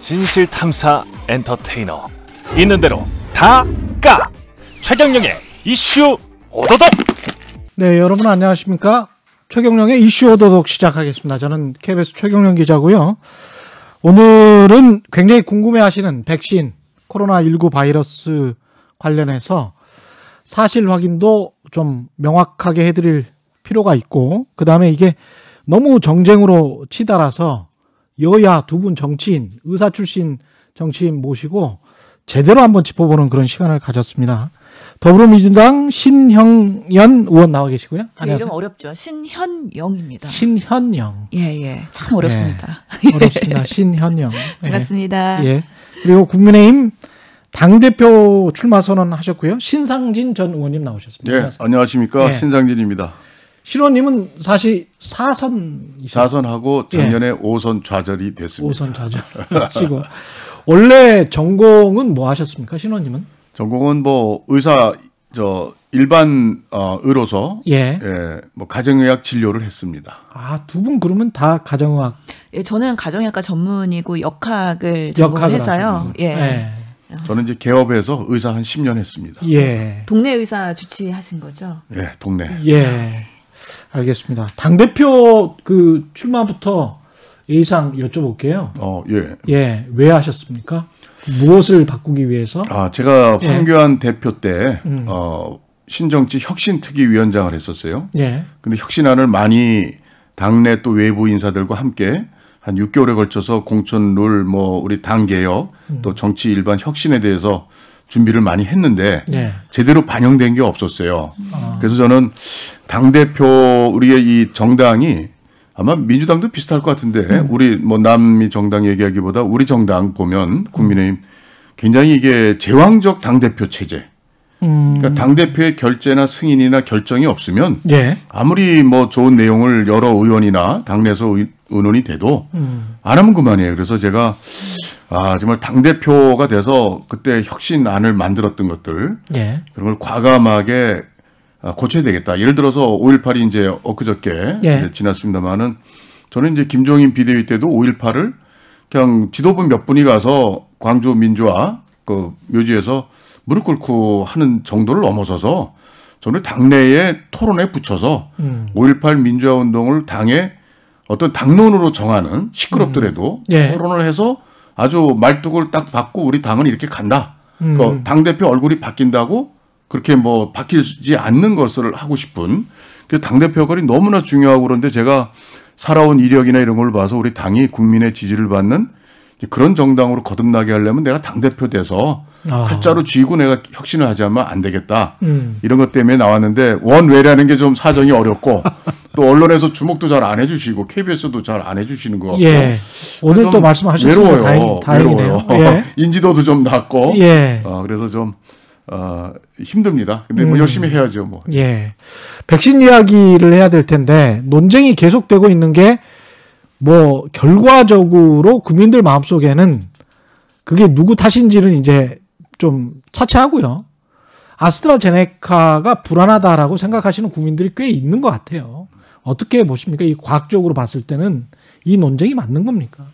진실 탐사 엔터테이너 있는 대로 다까 최경령의 이슈 오도독 네 여러분 안녕하십니까 최경령의 이슈 오도독 시작하겠습니다 저는 KBS 최경령 기자고요 오늘은 굉장히 궁금해하시는 백신 코로나19 바이러스 관련해서 사실 확인도 좀 명확하게 해드릴 필요가 있고 그 다음에 이게 너무 정쟁으로 치달아서 여야 두 분 정치인, 의사 출신 정치인 모시고 제대로 한번 짚어보는 그런 시간을 가졌습니다. 더불어민주당 신형연 의원 나와 계시고요. 제 안녕하세요. 이름 어렵죠. 신현영입니다. 신현영. 예, 예. 참 어렵습니다. 예, 어렵습니다. 신현영. 반갑습니다. 예. 예. 그리고 국민의힘 당대표 출마 선언하셨고요. 신상진 전 의원님 나오셨습니다. 예, 안녕하십니까. 예. 신상진입니다. 신호님은 사실 4선. 4선하고 예. 작년에 예. 5선 좌절이 됐습니다. 5선 좌절. 시고 원래 전공은 뭐 하셨습니까? 신호님은? 전공은 뭐 의사, 저, 일반, 어, 의로서. 예. 예. 뭐 가정의학 진료를 했습니다. 아, 두 분 그러면 다 가정의학? 예, 저는 가정의학과 전문이고 역학을 전공해서요. 예. 예. 저는 이제 개업해서 의사 한 10년 했습니다. 예. 동네 의사 주치하신 거죠? 예, 동네. 예. 알겠습니다. 당 대표 그 출마부터 예상 여쭤볼게요. 어, 예. 예, 왜 하셨습니까? 무엇을 바꾸기 위해서? 아, 제가 예. 황교안 예. 대표 때 음. 어, 신정치 혁신특위 위원장을 했었어요. 예. 근데 혁신안을 많이 당내 또 외부 인사들과 함께 한 6개월에 걸쳐서 공천 룰, 뭐 우리 당 개혁, 음. 또 정치 일반 혁신에 대해서 준비를 많이 했는데 네. 제대로 반영된 게 없었어요. 아. 그래서 저는 당 대표 우리의 이 정당이 아마 민주당도 비슷할 것 같은데 음. 우리 뭐 남미 정당 얘기하기보다 우리 정당 보면 음. 국민의힘 굉장히 이게 제왕적 당 대표 체제. 그러니까 음. 당 대표의 결재나 승인이나 결정이 없으면 예. 아무리 뭐 좋은 내용을 여러 의원이나 당내에서 의논이 돼도 음. 안 하면 그만이에요. 그래서 제가 아, 정말 당대표가 돼서 그때 혁신안을 만들었던 것들. 예. 그런 걸 과감하게 아, 고쳐야 되겠다. 예를 들어서 5.18이 이제 엊그저께 예. 이제 지났습니다만은 저는 이제 김종인 비대위 때도 5.18을 그냥 지도부 몇 분이 가서 광주 민주화 그 묘지에서 무릎 꿇고 하는 정도를 넘어서서 저는 당내에 토론에 붙여서 음. 5.18 민주화 운동을 당의 어떤 당론으로 정하는 시끄럽더라도 음. 예. 토론을 해서 아주 말뚝을 딱 받고 우리 당은 이렇게 간다. 그러니까 음. 그러니까 당 대표 얼굴이 바뀐다고 그렇게 뭐 바뀌지 않는 것을 하고 싶은 그 당 대표 역할이 너무나 중요하고 그런데 제가 살아온 이력이나 이런 걸 봐서 우리 당이 국민의 지지를 받는 그런 정당으로 거듭나게 하려면 내가 당 대표 돼서 아. 칼자로 쥐고 내가 혁신을 하지 않으면 안 되겠다. 음. 이런 것 때문에 나왔는데 원외라는 게 좀 사정이 어렵고 또 언론에서 주목도 잘 안 해주시고 KBS도 잘 안 해주시는 것 같고 예. 오늘 또 말씀하셨어요. 다행, 다행이네요. 예. 인지도도 좀 낮고 예. 어, 그래서 좀 어, 힘듭니다. 근데 뭐 음. 열심히 해야죠. 뭐. 예. 백신 이야기를 해야 될 텐데 논쟁이 계속되고 있는 게 뭐 결과적으로 국민들 마음속에는 그게 누구 탓인지는 이제 좀 차치하고요. 아스트라제네카가 불안하다라고 생각하시는 국민들이 꽤 있는 것 같아요. 어떻게 보십니까? 이 과학적으로 봤을 때는 이 논쟁이 맞는 겁니까?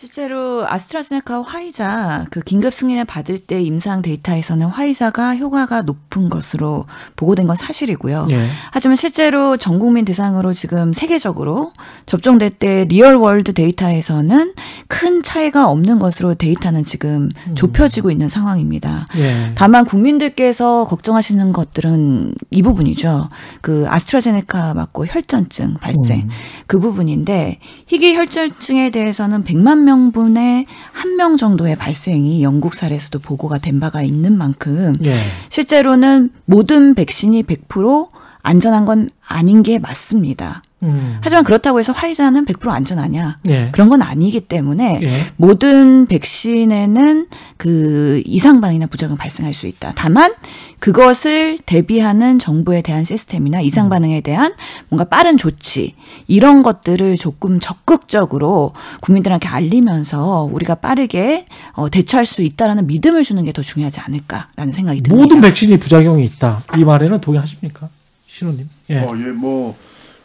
실제로 아스트라제네카 화이자 그 긴급 승인을 받을 때 임상 데이터에서는 화이자가 효과가 높은 것으로 보고된 건 사실이고요. 예. 하지만 실제로 전 국민 대상으로 지금 세계적으로 접종될 때 리얼 월드 데이터에서는 큰 차이가 없는 것으로 데이터는 지금 음. 좁혀지고 있는 상황입니다. 예. 다만 국민들께서 걱정하시는 것들은 이 부분이죠. 그 아스트라제네카 맞고 혈전증 발생 음. 그 부분인데 희귀 혈전증에 대해서는 100만 명분에 한명 정도의 발생이 영국 사례에서도 보고가 된 바가 있는 만큼 예. 실제로는 모든 백신이 100% 안전한 건 아닌 게 맞습니다. 음. 하지만 그렇다고 해서 화이자는 100% 안전하냐? 예. 그런 건 아니기 때문에 예. 모든 백신에는 그 이상 반응이나 부작용 발생할 수 있다. 다만 그것을 대비하는 정부에 대한 시스템이나 이상 반응에 대한 뭔가 빠른 조치 이런 것들을 조금 적극적으로 국민들한테 알리면서 우리가 빠르게 어, 대처할 수 있다라는 믿음을 주는 게 더 중요하지 않을까라는 생각이 듭니다. 모든 백신이 부작용이 있다. 이 말에는 동의하십니까? 신호님. 예. 어, 예, 뭐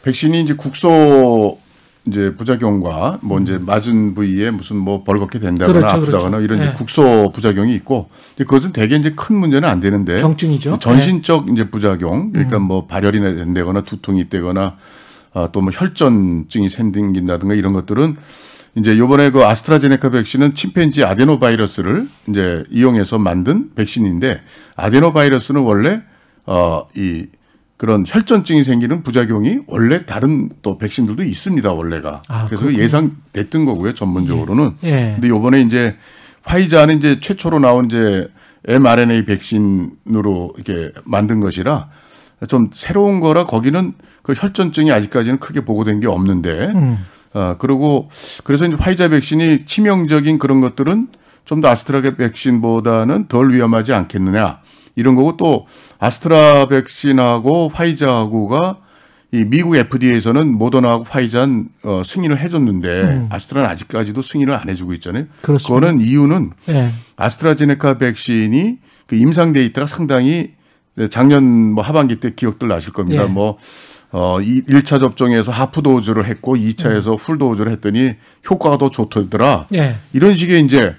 백신이 이제 국소 이제 부작용과 뭐 이제 음. 맞은 부위에 무슨 뭐 벌겋게 된다거나 그렇죠, 그렇죠. 아프다거나 그렇죠. 이런 이제 네. 국소 부작용이 있고 이제 그것은 대개 이제 큰 문제는 안 되는데 경증이죠. 전신적 네. 이제 부작용 그러니까 음. 뭐 발열이 된다거나 두통이 되거나 아, 또뭐 혈전증이 생긴다든가 이런 것들은 이제 요번에 그 아스트라제네카 백신은 침팬지 아데노 바이러스를 이제 이용해서 만든 백신인데 아데노 바이러스는 원래 어이 그런 혈전증이 생기는 부작용이 원래 다른 또 백신들도 있습니다 원래가 아, 그래서 예상됐던 거고요 전문적으로는 예. 예. 근데 요번에 이제 화이자는 이제 최초로 나온 이제 mRNA 백신으로 이렇게 만든 것이라 좀 새로운 거라 거기는 그 혈전증이 아직까지는 크게 보고된 게 없는데 음. 아 그리고 그래서 이제 화이자 백신이 치명적인 그런 것들은 좀 더 아스트라제 백신보다는 덜 위험하지 않겠느냐 이런 거고 또 아스트라 백신하고 화이자하고가 이 미국 FDA에서는 모더나하고 화이자는 어, 승인을 해줬는데 음. 아스트라는 아직까지도 승인을 안 해주고 있잖아요. 그렇습니다. 그거는 이유는 네. 아스트라제네카 백신이 그 임상 데이터가 상당히 작년 뭐 하반기 때 기억들 나실 겁니다. 네. 뭐 어, 일차 접종에서 하프 도즈를 우 했고 이차에서훌 음. 도즈를 했더니 효과가 더 좋더라. 예. 이런 식의 이제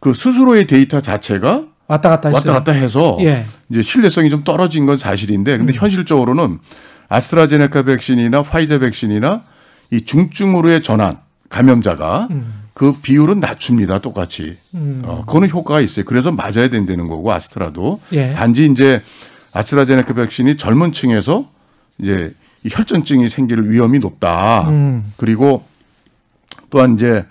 그 스스로의 데이터 자체가 왔다 갔다 했어요. 왔다 갔다 해서 예. 이제 신뢰성이 좀 떨어진 건 사실인데 근데 음. 현실적으로는 아스트라제네카 백신이나 화이자 백신이나 이 중증으로의 전환 감염자가 음. 그 비율은 낮춥니다. 똑같이. 음. 어, 그거는 효과가 있어요. 그래서 맞아야 된다는 거고 아스트라도 예. 단지 이제 아스트라제네카 백신이 젊은 층에서 이제 이 혈전증이 생길 위험이 높다. 음. 그리고 또한 이제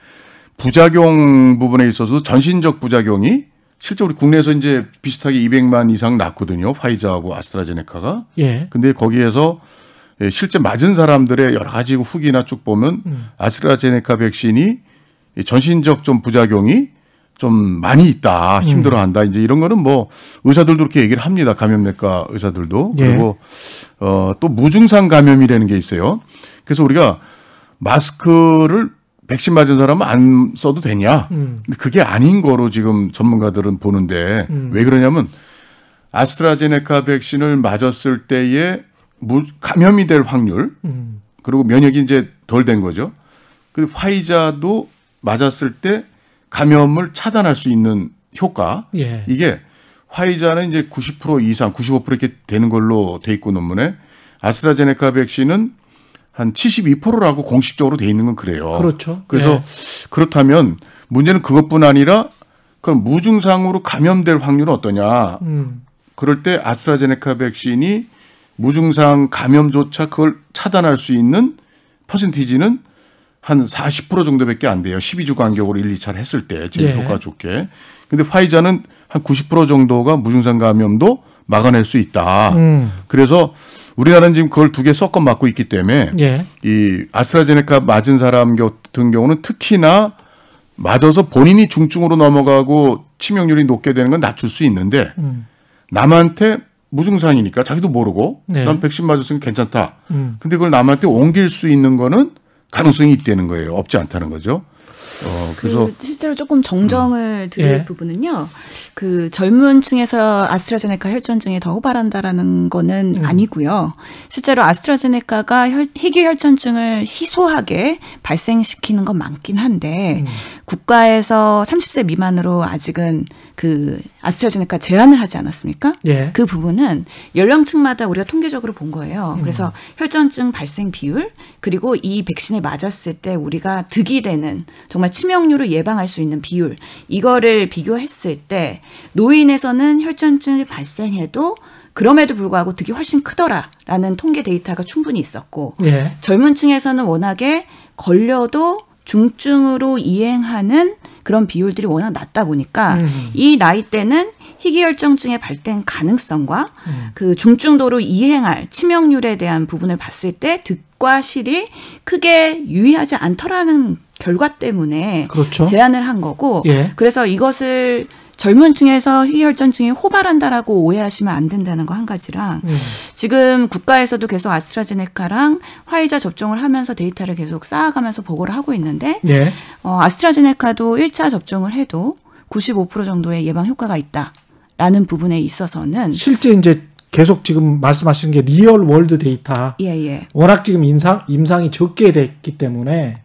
부작용 부분에 있어서도 전신적 부작용이 실제 우리 국내에서 이제 비슷하게 200만 이상 났거든요. 화이자하고 아스트라제네카가. 예. 근데 거기에서 예, 실제 맞은 사람들의 여러 가지 후기나 쭉 보면 음. 아스트라제네카 백신이 전신적 좀 부작용이 좀 많이 있다 힘들어한다 음. 이제 이런 거는 뭐 의사들도 그렇게 얘기를 합니다 감염내과 의사들도 예. 그리고 어, 또 무증상 감염이라는 게 있어요 그래서 우리가 마스크를 백신 맞은 사람은 안 써도 되냐? 음. 그게 아닌 거로 지금 전문가들은 보는데 음. 왜 그러냐면 아스트라제네카 백신을 맞았을 때에 감염이 될 확률 음. 그리고 면역이 이제 덜 된 거죠. 그 화이자도 맞았을 때 감염을 차단할 수 있는 효과 예. 이게 화이자는 이제 90% 이상 95% 이렇게 되는 걸로 돼 있고 논문에 아스트라제네카 백신은 한 72%라고 공식적으로 돼 있는 건 그래요. 그렇죠. 그래서 네. 그렇다면 문제는 그것뿐 아니라 그럼 무증상으로 감염될 확률은 어떠냐? 음. 그럴 때 아스트라제네카 백신이 무증상 감염조차 그걸 차단할 수 있는 퍼센티지는 한 40% 정도밖에 안 돼요. 12주 간격으로 1, 2차를 했을 때 제일 예. 효과 좋게. 근데 화이자는 한 90% 정도가 무증상 감염도 막아낼 수 있다. 음. 그래서 우리나라는 지금 그걸 두 개 섞어 맞고 있기 때문에 예. 이 아스트라제네카 맞은 사람 같은 경우는 특히나 맞아서 본인이 중증으로 넘어가고 치명률이 높게 되는 건 낮출 수 있는데 음. 남한테 무증상이니까 자기도 모르고 네. 난 백신 맞았으니 괜찮다. 음. 근데 그걸 남한테 옮길 수 있는 거는 가능성이 있다는 거예요. 없지 않다는 거죠. 어, 그래서 그 실제로 조금 정정을 음. 드릴 예. 부분은요. 그 젊은 층에서 아스트라제네카 혈전증이 더 호발한다라는 거는 음. 아니고요. 실제로 아스트라제네카가 혈, 희귀 혈전증을 희소하게 발생시키는 건 많긴 한데 음. 국가에서 30세 미만으로 아직은 그 아스트라제네카 제한을 하지 않았습니까? 예. 그 부분은 연령층마다 우리가 통계적으로 본 거예요. 음. 그래서 음. 혈전증 발생 비율 그리고 이 백신에 맞았을 때 우리가 득이 되는 정말 치명률을 예방할 수 있는 비율 이거를 비교했을 때 노인에서는 혈전증을 발생해도 그럼에도 불구하고 득이 훨씬 크더라라는 통계 데이터가 충분히 있었고 예. 젊은 층에서는 워낙에 걸려도 중증으로 이행하는 그런 비율들이 워낙 낮다 보니까 음. 이 나이 대는 희귀혈증증의 발생 가능성과 음. 그 중증도로 이행할 치명률에 대한 부분을 봤을 때 득과 실이 크게 유의하지 않더라는 결과 때문에 그렇죠. 제안을 한 거고 예. 그래서 이것을 젊은 층에서 희혈전증이 호발한다라고 오해하시면 안 된다는 거 한 가지랑 음. 지금 국가에서도 계속 아스트라제네카랑 화이자 접종을 하면서 데이터를 계속 쌓아가면서 보고를 하고 있는데 예. 어, 아스트라제네카도 1차 접종을 해도 95% 정도의 예방 효과가 있다라는 부분에 있어서는 실제 이제 계속 지금 말씀하시는 게 리얼 월드 데이터. 예, 예. 워낙 지금 임상, 임상이 적게 됐기 때문에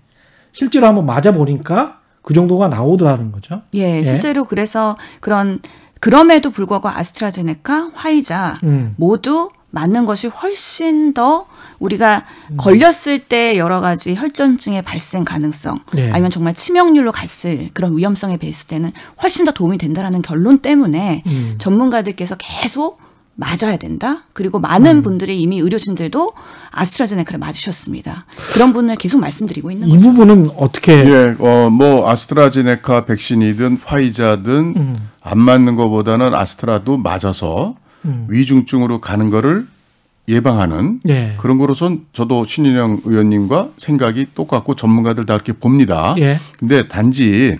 실제로 한번 맞아보니까 그 정도가 나오더라는 거죠. 예, 예. 실제로 예. 그래서 그런 그럼에도 불구하고 아스트라제네카, 화이자 음. 모두 맞는 것이 훨씬 더 우리가 걸렸을 때 여러 가지 혈전증의 발생 가능성 예. 아니면 정말 치명률로 갔을 그런 위험성에 비했을 때는 훨씬 더 도움이 된다라는 결론 때문에 음. 전문가들께서 계속 맞아야 된다. 그리고 많은 음. 분들이 이미 의료진들도 아스트라제네카를 맞으셨습니다. 그런 분을 계속 말씀드리고 있는 이 거죠. 부분은 어떻게? 예, 어, 뭐 아스트라제네카 백신이든 화이자든 음. 안 맞는 것보다는 아스트라도 맞아서 음. 위중증으로 가는 거를 예방하는 예. 그런 거로선 저도 신인영 의원님과 생각이 똑같고 전문가들 다 이렇게 봅니다. 예. 근데 단지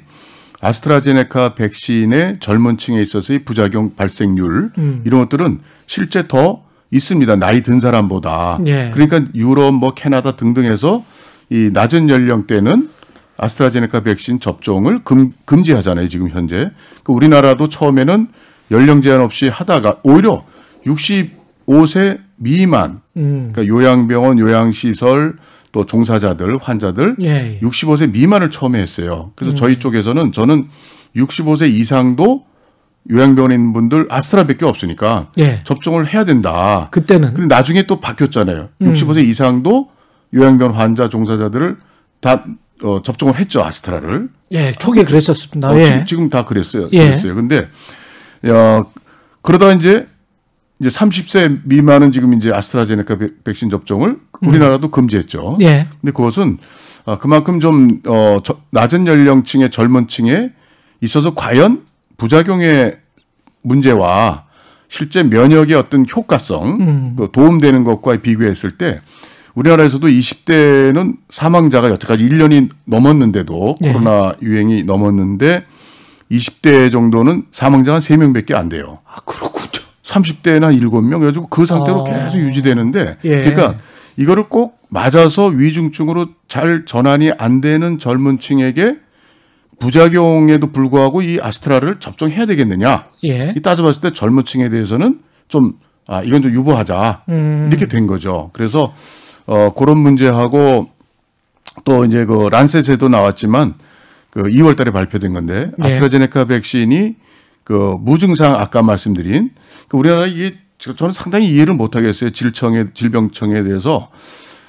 아스트라제네카 백신의 젊은 층에 있어서의 부작용 발생률 음. 이런 것들은 실제 더 있습니다. 나이 든 사람보다. 예. 그러니까 유럽 뭐 캐나다 등등에서 이 낮은 연령대는 아스트라제네카 백신 접종을 금, 금지하잖아요. 지금 현재. 그 우리나라도 처음에는 연령 제한 없이 하다가 오히려 65세 미만, 음. 그러니까 요양병원, 요양시설, 또 종사자들, 환자들 예, 예. 65세 미만을 처음에 했어요. 그래서 음. 저희 쪽에서는 저는 65세 이상도 요양병원인 분들 아스트라밖에 없으니까 예. 접종을 해야 된다. 그때는. 근데 나중에 또 바뀌었잖아요. 음. 65세 이상도 요양병원 환자 종사자들을 다 어, 접종을 했죠 아스트라를. 예, 초기에 그랬었습니다. 어, 예. 지, 금다 그랬어요. 예. 그랬어요. 근데 어, 그러다 이제 이제 30세 미만은 지금 이제 아스트라제네카 백신 접종을 음. 우리나라도 음. 금지했죠. 예. 근데 그것은 아, 그만큼 좀 어, 저, 낮은 연령층의 젊은 층에 있어서 과연 부작용의 문제와 실제 면역의 어떤 효과성, 음. 도움되는 것과 비교했을 때 우리나라에서도 20대는 사망자가 여태까지 1년이 넘었는데도 예. 코로나 유행이 넘었는데 20대 정도는 사망자가 3명밖에 안 돼요. 아, 그렇군 30대에는 한 7명 그래가지고 그 상태로 어. 계속 유지되는데 예. 그러니까 이거를 꼭 맞아서 위중증으로 잘 전환이 안 되는 젊은 층에게 부작용에도 불구하고 이 아스트라를 접종해야 되겠느냐. 예. 이 따져봤을 때 젊은 층에 대해서는 좀 아, 이건 좀 유보하자. 음. 이렇게 된 거죠. 그래서 어, 그런 문제하고 또 이제 그 란셋에도 나왔지만 그 2월 달에 발표된 건데 예. 아스트라제네카 백신이 그 무증상 아까 말씀드린 그 우리나라 이게 저는 상당히 이해를 못 하겠어요. 질청에 질병청에 대해서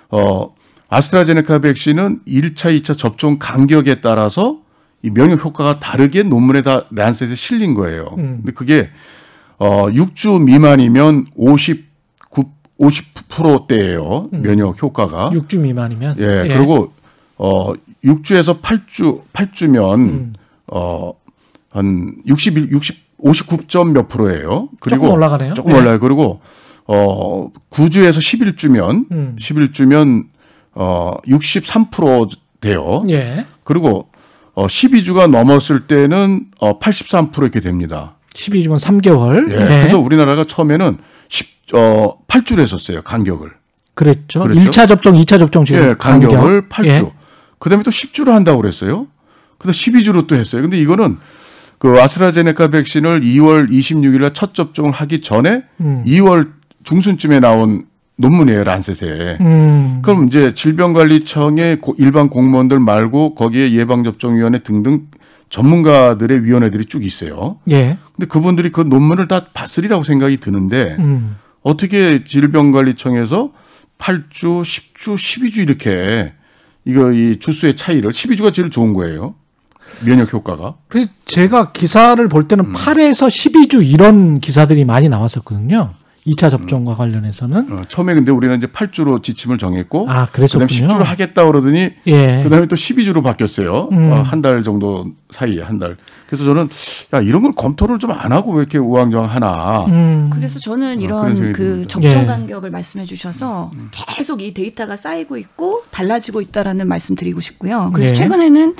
어 아스트라제네카 백신은 1차, 2차 접종 간격에 따라서 이 면역 효과가 다르게 논문에 다 란셋에 실린 거예요. 음. 근데 그게 어 6주 미만이면 50 50%대예요. 음. 면역 효과가. 6주 미만이면. 예. 예. 그리고 어 6주에서 8주 8주면 음. 어한 60일 60 59점 몇 프로예요. 그리고 조금 올라가네요. 조금 네. 예. 올라요. 그리고 어 9주에서 10일주면 음. 1 0주면 어63% 돼요. 예. 그리고 어 12주가 넘었을 때는 어83% 이렇게 됩니다. 12주면 3개월. 예. 네. 그래서 우리나라가 처음에는 10, 어8주를 했었어요. 간격을. 그랬죠. 그랬죠. 1차 접종, 2차 접종 지금 예, 간격을 간격. 8주. 예. 그다음에 또 10주로 한다고 그랬어요. 근데 12주로 또 했어요. 근데 이거는 그 아스트라제네카 백신을 2월 26일에 첫 접종을 하기 전에 음. 2월 중순쯤에 나온 논문이에요 란셋에. 음. 그럼 이제 질병관리청의 일반 공무원들 말고 거기에 예방접종위원회 등등 전문가들의 위원회들이 쭉 있어요. 예. 근데 그분들이 그 논문을 다 봤으리라고 생각이 드는데 음. 어떻게 질병관리청에서 8주, 10주, 12주 이렇게 이거 이 주수의 차이를 12주가 제일 좋은 거예요. 면역 효과가? 그래서 제가 기사를 볼 때는 음. 8에서 12주 이런 기사들이 많이 나왔었거든요. 2차 접종과 관련해서는 어, 처음에 근데 우리는 이제 8주로 지침을 정했고 아, 그다음에 10주로 하겠다 그러더니 예. 그다음에 또 12주로 바뀌었어요. 음. 어, 한달 정도 사이에 한 달. 그래서 저는 야, 이런 걸 검토를 좀 안 하고 왜 이렇게 우왕좌왕 하나. 음. 그래서 저는 어, 이런 어, 그 접종 예. 간격을 예. 말씀해 주셔서 계속 이 데이터가 쌓이고 있고 달라지고 있다라는 말씀 드리고 싶고요. 그래서 예. 최근에는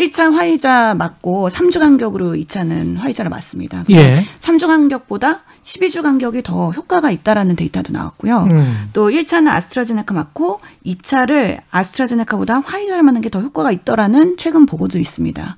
1차 화이자 맞고 3주 간격으로 2차는 화이자를 맞습니다. 예. 3주 간격보다 12주 간격이 더 효과가 있다라는 데이터도 나왔고요. 음. 또 1차는 아스트라제네카 맞고 2차를 아스트라제네카보다 화이자를 맞는 게 더 효과가 있더라는 최근 보고도 있습니다.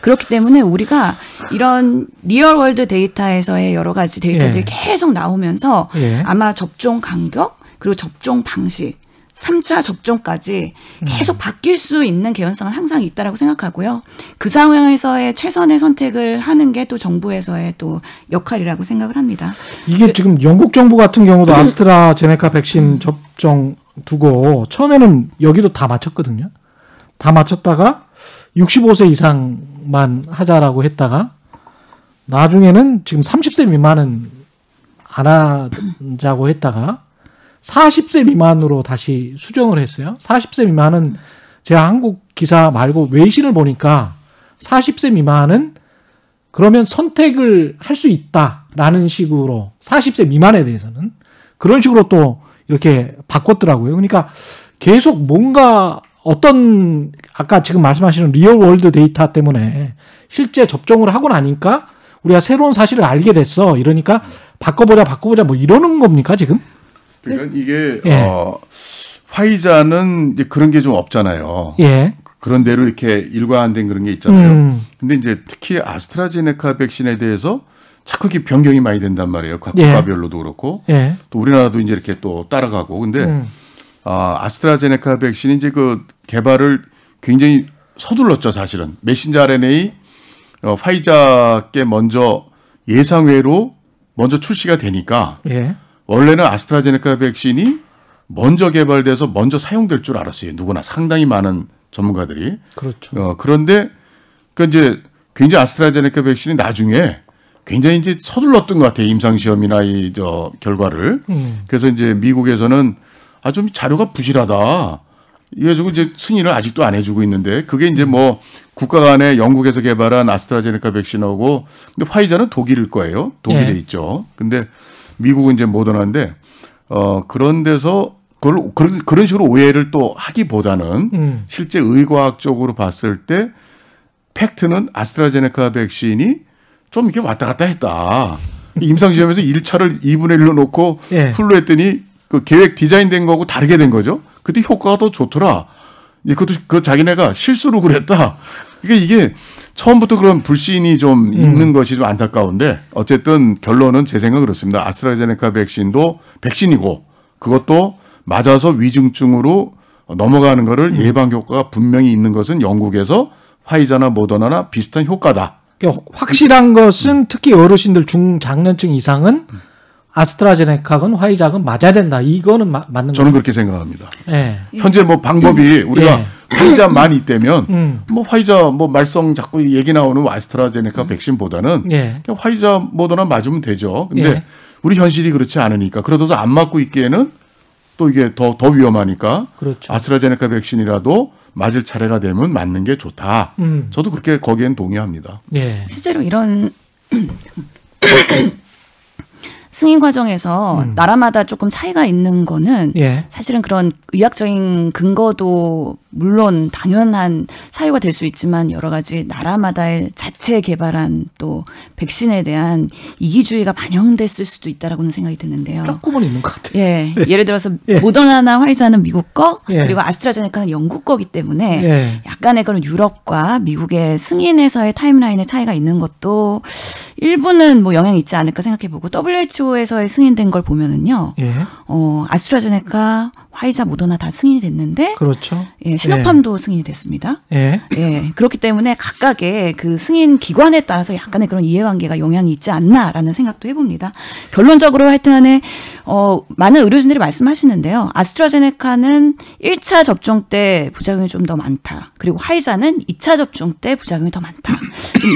그렇기 때문에 우리가 이런 리얼월드 데이터에서의 여러 가지 데이터들이 예. 계속 나오면서 예. 아마 접종 간격 그리고 접종 방식 3차 접종까지 음. 계속 바뀔 수 있는 개연성은 항상 있다라고 생각하고요. 그 상황에서의 최선의 선택을 하는 게 또 정부에서의 또 역할이라고 생각을 합니다. 이게 그, 지금 영국 정부 같은 경우도 네. 아스트라제네카 백신 음. 접종 두고 처음에는 여기도 다 맞췄거든요. 다 맞췄다가 65세 이상만 하자라고 했다가 나중에는 지금 30세 미만은 안 하자고 했다가 40세 미만으로 다시 수정을 했어요. 40세 미만은 제가 한국 기사 말고 외신을 보니까 40세 미만은 그러면 선택을 할 수 있다라는 식으로 40세 미만에 대해서는 그런 식으로 또 이렇게 바꿨더라고요. 그러니까 계속 뭔가 어떤 아까 지금 말씀하시는 리얼 월드 데이터 때문에 실제 접종을 하고 나니까 우리가 새로운 사실을 알게 됐어. 이러니까 바꿔보자, 바꿔보자 뭐 이러는 겁니까 지금? 그러니까 이게 예. 어, 화이자는 이제 그런 게 좀 없잖아요. 예. 그런 대로 이렇게 일관된 그런 게 있잖아요. 음. 근데 이제 특히 아스트라제네카 백신에 대해서 자꾸 이게 변경이 많이 된단 말이에요. 각 국가별로도 예. 그렇고 예. 또 우리나라도 이제 이렇게 또 따라가고 근데 음. 아, 아스트라제네카 백신이 이제 그 개발을 굉장히 서둘렀죠 사실은 메신저 RNA 어, 화이자께 먼저 예상외로 먼저 출시가 되니까 예. 원래는 아스트라제네카 백신이 먼저 개발돼서 먼저 사용될 줄 알았어요. 누구나 상당히 많은 전문가들이. 그렇죠. 어, 그런데 그그 이제 굉장히 아스트라제네카 백신이 나중에 굉장히 이제 서둘렀던 것 같아요. 임상시험이나 이 저 결과를. 음. 그래서 이제 미국에서는 아, 좀 자료가 부실하다. 이래가지고 이제 승인을 아직도 안 해주고 있는데 그게 이제 뭐 국가 간에 영국에서 개발한 아스트라제네카 백신하고 근데 화이자는 독일일 거예요. 독일에 네. 있죠. 근데 미국은 이제 모더나인데 어 그런 데서 그걸 그런 그런 식으로 오해를 또 하기보다는 음. 실제 의과학적으로 봤을 때 팩트는 아스트라제네카 백신이 좀 이렇게 왔다 갔다 했다. 임상시험에서 1차를 2분의 1로 놓고 예. 풀로 했더니 그 계획 디자인된 거하고 다르게 된 거죠. 그때 효과가 더 좋더라. 이것도 그 자기네가 실수로 그랬다. 그러니까 이게 이게 처음부터 그런 불신이 좀 음. 있는 것이 좀 안타까운데 어쨌든 결론은 제 생각 그렇습니다. 아스트라제네카 백신도 백신이고 그것도 맞아서 위중증으로 넘어가는 것을 음. 예방 효과가 분명히 있는 것은 영국에서 화이자나 모더나나 비슷한 효과다. 그러니까 확실한 것은 음. 특히 어르신들 중장년층 이상은 음. 아스트라제네카건 화이자건 맞아야 된다. 이거는 마, 맞는 거죠. 저는 그렇게 생각합니다. 예. 현재 뭐 방법이 음. 우리가 예. 화이자만 있다면 음. 뭐 화이자 뭐 말썽 자꾸 얘기 나오는 뭐 아스트라제네카 음. 백신보다는 예. 그냥 화이자 모더나 맞으면 되죠. 근데 예. 우리 현실이 그렇지 않으니까 그러다안 맞고 있기에는 또 이게 더 더 위험하니까 그렇죠. 아스트라제네카 백신이라도 맞을 차례가 되면 맞는 게 좋다. 음. 저도 그렇게 거기엔 동의합니다. 예. 실제로 이런 승인 과정에서 음. 나라마다 조금 차이가 있는 거는 예. 사실은 그런 의학적인 근거도 물론 당연한 사유가 될 수 있지만 여러 가지 나라마다의 자체 개발한 또 백신에 대한 이기주의가 반영됐을 수도 있다라고는 생각이 드는데요. 딱구분 있는 것 같아요. 예, 예. 를 들어서 예. 모더나나 화이자는 미국 거 예. 그리고 아스트라제네카는 영국 거기 때문에 예. 약간의 그런 유럽과 미국의 승인에서의 타임라인의 차이가 있는 것도 일부는 뭐 영향이 있지 않을까 생각해보고 WHO에서의 승인된 걸 보면은요. 예. 어, 아스트라제네카, 화이자, 모더나 다 승인이 됐는데 그렇죠. 예, 신호판도 예. 승인이 됐습니다. 예. 예. 그렇기 때문에 각각의 그 승인 기관에 따라서 약간의 그런 이해관계가 영향이 있지 않나라는 생각도 해봅니다. 결론적으로 하여튼 안에 어, 많은 의료진들이 말씀하시는데요. 아스트라제네카는 1차 접종 때 부작용이 좀 더 많다. 그리고 화이자는 2차 접종 때 부작용이 더 많다.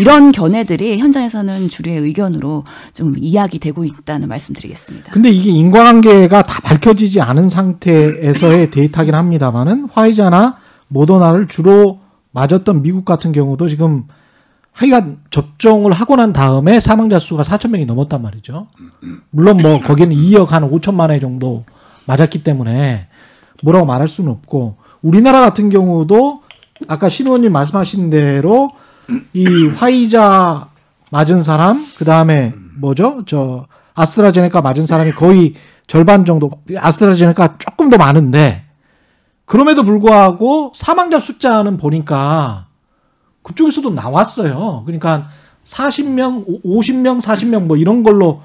이런 견해들이 현장에서는 주류의 의견으로 좀 이야기되고 있다는 말씀드리겠습니다. 근데 이게 인과관계가 다 밝혀지지 않은 상태에서의 데이터긴 합니다만은 화이자나 모더나를 주로 맞았던 미국 같은 경우도 지금 하여간 접종을 하고 난 다음에 사망자 수가 4천 명이 넘었단 말이죠. 물론 뭐 거기는 2억 한 5천만 회 정도 맞았기 때문에 뭐라고 말할 수는 없고 우리나라 같은 경우도 아까 신원님 말씀하신 대로 이 화이자 맞은 사람 그 다음에 뭐죠 저 아스트라제네카 맞은 사람이 거의 절반 정도 아스트라제네카 조금 더 많은데 그럼에도 불구하고 사망자 숫자는 보니까 그쪽에서도 나왔어요. 그러니까 40명, 50명, 40명 뭐 이런 걸로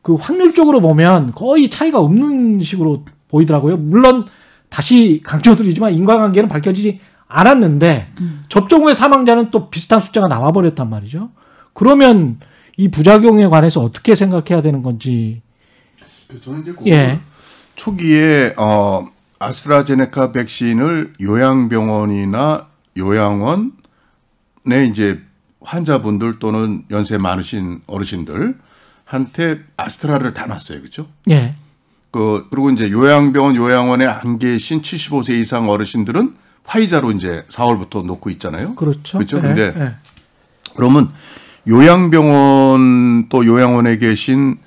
그 확률적으로 보면 거의 차이가 없는 식으로 보이더라고요. 물론 다시 강조드리지만 인과관계는 밝혀지지 않았는데 음. 접종 후에 사망자는 또 비슷한 숫자가 나와버렸단 말이죠. 그러면 이 부작용에 관해서 어떻게 생각해야 되는 건지. 그 저는 이제 예. 그 초기에 어 아스트라제네카 백신을 요양병원이나 요양원에 이제 환자분들 또는 연세 많으신 어르신들 한테 아스트라를 다 놨어요. 그렇죠? 예. 그 그리고 이제 요양병원 요양원에 안 계신 75세 이상 어르신들은 화이자로 이제 4월부터 놓고 있잖아요. 그렇죠. 그렇죠. 네. 근데 네. 그러면 요양병원 또 요양원에 계신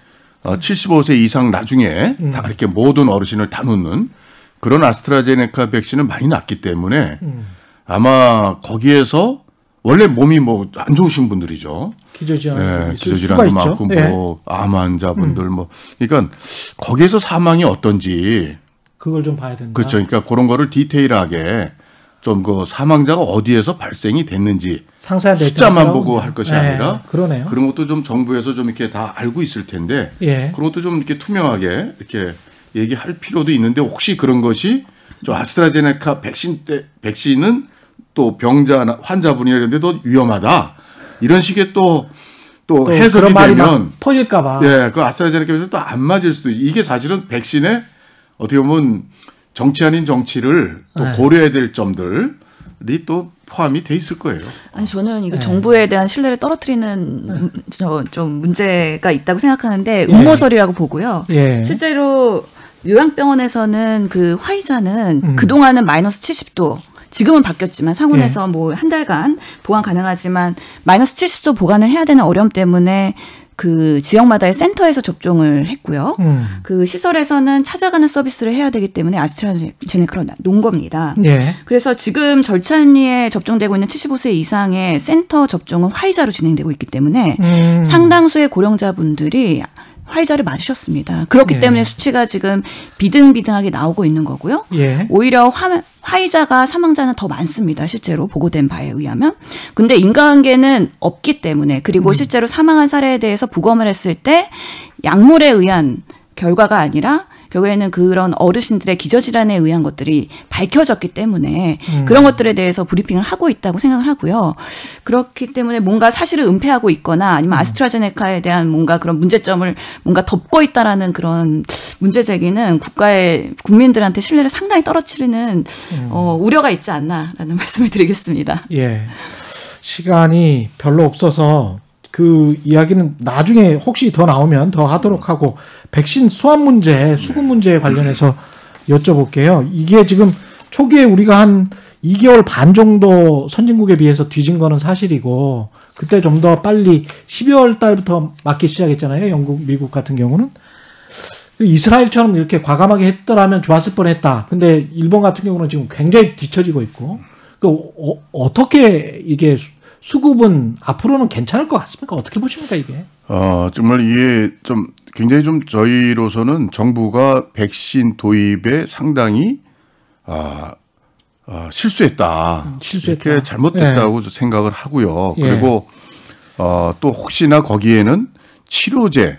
75세 어, 이상 나중에 음. 다 이렇게 모든 어르신을 다 놓는 그런 아스트라제네카 백신은 많이 났기 때문에 음. 아마 거기에서 원래 몸이 뭐 안 좋으신 분들이죠. 기저질환, 네, 기저질환도 많고 네. 뭐암 환자분들 음. 뭐 그러니까 거기에서 사망이 어떤지 그걸 좀 봐야 된다. 그렇죠. 그러니까 그런 거를 디테일하게 좀 그 사망자가 어디에서 발생이 됐는지 숫자만 보고 할 것이 네, 아니라 예, 그러네요. 그런 것도 좀 정부에서 좀 이렇게 다 알고 있을 텐데 예. 그런 것도 좀 이렇게 투명하게 이렇게 얘기할 필요도 있는데 혹시 그런 것이 저 아스트라제네카 백신 때 백신은 또 병자 환자분이 이런 데도 위험하다 이런 식의 또또 또 해석이 되면 퍼질까봐 예, 그 아스트라제네카에서 또 안 맞을 수도 있고 이게 사실은 백신에 어떻게 보면 정치 아닌 정치를 또 네. 고려해야 될 점들이 또 포함이 돼 있을 거예요. 아니 저는 이거 네. 정부에 대한 신뢰를 떨어뜨리는 네. 좀 문제가 있다고 생각하는데 예. 음모설이라고 보고요. 예. 실제로 요양병원에서는 그 화이자는 음. 그동안은 마이너스 70도 지금은 바뀌었지만 상온에서 예. 뭐한 달간 보관 가능하지만 마이너스 70도 보관을 해야 되는 어려움 때문에 그 지역마다의 센터에서 접종을 했고요. 음. 그 시설에서는 찾아가는 서비스를 해야 되기 때문에 아스트라제네카로 놓은 겁니다. 예. 그래서 지금 절찬리에 접종되고 있는 75세 이상의 센터 접종은 화이자로 진행되고 있기 때문에 음. 상당수의 고령자분들이 화이자를 맞으셨습니다. 그렇기 예. 때문에 수치가 지금 비등비등하게 나오고 있는 거고요. 예. 오히려 화, 화이자가 사망자는 더 많습니다. 실제로 보고된 바에 의하면. 근데 인과관계는 없기 때문에 그리고 음. 실제로 사망한 사례에 대해서 부검을 했을 때 약물에 의한 결과가 아니라 결국에는 그런 어르신들의 기저질환에 의한 것들이 밝혀졌기 때문에 음. 그런 것들에 대해서 브리핑을 하고 있다고 생각을 하고요. 그렇기 때문에 뭔가 사실을 은폐하고 있거나 아니면 음. 아스트라제네카에 대한 뭔가 그런 문제점을 뭔가 덮고 있다라는 그런 문제 제기는 국가의 국민들한테 신뢰를 상당히 떨어뜨리는 음. 어, 우려가 있지 않나라는 말씀을 드리겠습니다. 예. 시간이 별로 없어서 그 이야기는 나중에 혹시 더 나오면 더 하도록 하고 백신 수환 문제, 수급 문제에 관련해서 여쭤볼게요. 이게 지금 초기에 우리가 한 2개월 반 정도 선진국에 비해서 뒤진 거는 사실이고 그때 좀 더 빨리 12월 달부터 맞기 시작했잖아요. 영국, 미국 같은 경우는 이스라엘처럼 이렇게 과감하게 했더라면 좋았을 뻔했다. 근데 일본 같은 경우는 지금 굉장히 뒤처지고 있고 그 어, 떻게 이게 수급은 앞으로는 괜찮을 것 같습니까? 어떻게 보십니까 이게? 어, 정말 이게 좀 굉장히 좀 저희로서는 정부가 백신 도입에 상당히 아, 아 실수했다. 음, 실수했다. 이렇게 잘못됐다고 네. 생각을 하고요. 예. 그리고 예. 어, 또 혹시나 거기에는 치료제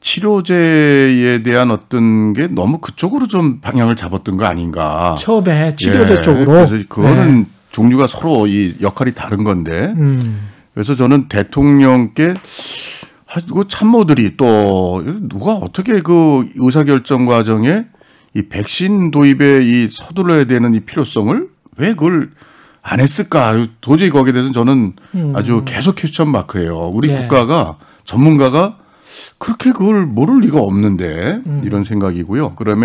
치료제에 대한 어떤 게 너무 그쪽으로 좀 방향을 잡았던 거 아닌가. 처음에 치료제 예, 쪽으로. 그래서 그거는 네. 종류가 서로 이 역할이 다른 건데 음. 그래서 저는 대통령께 하고 아, 참모들이 또 누가 어떻게 그 의사결정 과정에 이 백신 도입에 이 서둘러야 되는 이 필요성을 왜 그걸 안 했을까 도저히 거기에 대해서 는 저는 음. 아주 계속 퀘스천 마크예요. 우리 네. 국가가 전문가가 그렇게 그걸 모를 리가 없는데 음. 이런 생각이고요. 그다음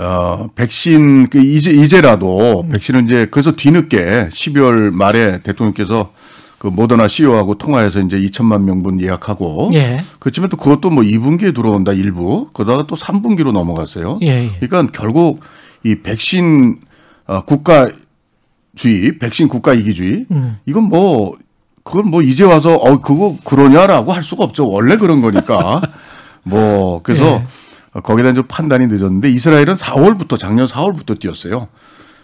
어, 백신, 그, 이제, 이제라도 음. 백신은 이제, 그래서 뒤늦게 12월 말에 대통령께서 그 모더나 CEO하고 통화해서 이제 2천만 명분 예약하고. 예. 그렇지만 또 그것도 뭐 2분기에 들어온다 일부. 그러다가 또 3분기로 넘어갔어요. 예, 예. 그러니까 결국 이 백신, 어, 국가주의, 백신 국가 이기주의. 음. 이건 뭐, 그건 뭐 이제 와서 어, 그거 그러냐라고 할 수가 없죠. 원래 그런 거니까. 뭐, 그래서 예. 거기에 대한 좀 판단이 늦었는데 이스라엘은 4월부터 작년 4월부터 뛰었어요.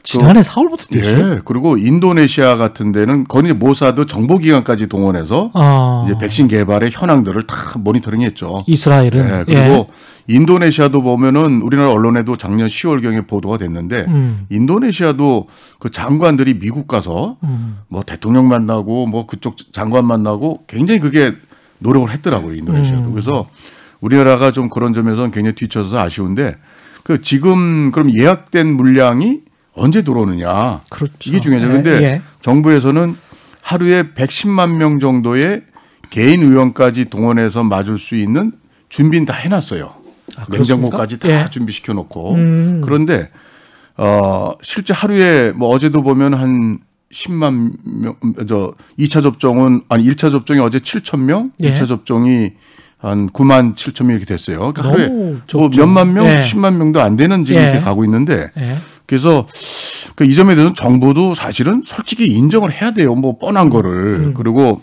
지난해 그, 4월부터 뛰었어요. 예. 그리고 인도네시아 같은 데는 거의 모사드 정보기관까지 동원해서 아. 이제 백신 개발의 현황들을 다 모니터링했죠. 이스라엘은 예. 그리고 예. 인도네시아도 보면은 우리나라 언론에도 작년 10월 경에 보도가 됐는데 음. 인도네시아도 그 장관들이 미국 가서 음. 뭐 대통령 만나고 뭐 그쪽 장관 만나고 굉장히 그게 노력을 했더라고요 인도네시아도 음. 그래서 우리나라가 좀 그런 점에서는 굉장히 뒤쳐서 아쉬운데 그 지금 그럼 예약된 물량이 언제 들어오느냐. 그렇죠. 이게 중요하죠. 그런데 예, 예. 정부에서는 하루에 110만 명 정도의 개인 의원까지 동원해서 맞을 수 있는 준비는 다 해놨어요. 아, 냉장고까지 다 예. 준비시켜 놓고. 음. 그런데 어 실제 하루에 뭐 어제도 보면 한 10만 명저 2차 접종은 아니 1차 접종이 어제 7천 명, 예. 2차 접종이 한 9만 7천 명 이렇게 됐어요. 그러니까 하루에 뭐 몇만 명, 네. 10만 명도 안 되는 지금 네. 이렇게 가고 있는데 네. 그래서 그이 점에 대해서는 정부도 사실은 솔직히 인정을 해야 돼요. 뭐 뻔한 거를. 음. 그리고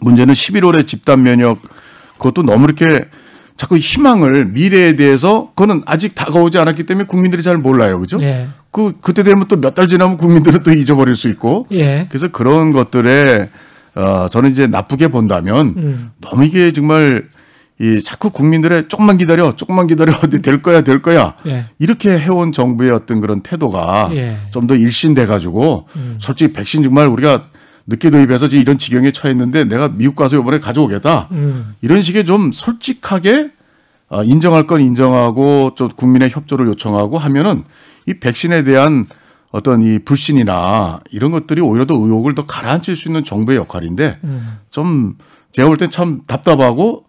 문제는 11월에 집단 면역 그것도 너무 이렇게 자꾸 희망을 미래에 대해서 그거는 아직 다가오지 않았기 때문에 국민들이 잘 몰라요. 그죠? 예. 그 그때 되면 또 몇 달 지나면 국민들은 또 잊어버릴 수 있고. 예. 그래서 그런 것들에 어, 저는 이제 나쁘게 본다면 음. 너무 이게 정말 이 자꾸 국민들의 조금만 기다려, 조금만 기다려, 될 거야, 될 거야. 예. 이렇게 해온 정부의 어떤 그런 태도가 예. 좀더 일신돼 가지고 음. 솔직히 백신 정말 우리가 늦게 도입해서 지금 이런 지경에 처했는데 내가 미국 가서 이번에 가져오겠다. 음. 이런 식의 좀 솔직하게 어, 인정할 건 인정하고 좀 국민의 협조를 요청하고 하면은 이 백신에 대한 어떤 이 불신이나 이런 것들이 오히려 더 의혹을 더 가라앉힐 수 있는 정부의 역할인데 음. 좀 제가 볼 땐 참 답답하고